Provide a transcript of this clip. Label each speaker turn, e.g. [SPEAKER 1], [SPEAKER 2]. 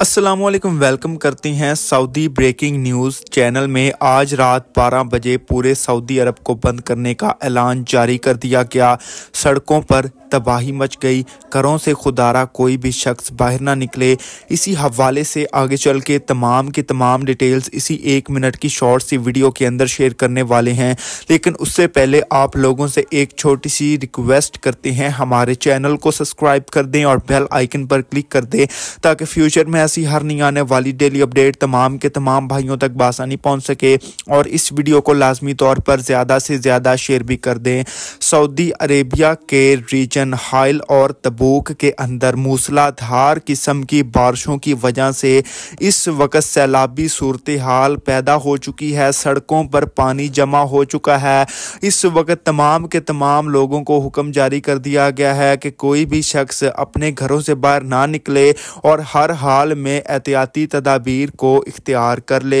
[SPEAKER 1] Aslam welcome करते हैं Saudi breaking news channel में आज रात 12 बजे पूरे सऊदी अरब को बंद करने का ऐलान जारी कर दिया गया सड़कों पर तबाही मच गई घरों से खुदारा कोई भी शख्स बाहर ना निकले इसी हवाले से आगे चल के तमाम के तमाम डिटेल्स इसी एक मिनट की शॉर्ट सी वीडियो के अंदर शेयर करने वाले हैं लेकिन उससे पहले आप लोगों से एक छोटी सी रिक्वेस्ट करते हैं हमारे चैनल को सब्सक्राइब कर दें और बेल आइकन पर क्लिक कर दें ताकि फ्यूचर में ऐसी हर नहीं आने वाली डेली अपडेट तमाम के तमाम भाइयों तक बासानी पहुंच सके और इस वीडियो को लाजमी तौर पर ज़्यादा से ज़्यादा शेयर भी कर दें सऊदी अरेबिया के रीजन हाइल और तबूक के अंदर मूसलाधार किस्म की बारिशों की वजह से इस वक्त सैलाबी सूरत हाल पैदा हो चुकी है सड़कों पर पानी जमा हो चुका है इस वक्त तमाम के तमाम लोगों को हुक्म जारी कर दिया गया है कि कोई भी शख्स अपने घरों से बाहर ना निकले और हर हाल में एहतियाती तदाबीर को इख्तियार कर ले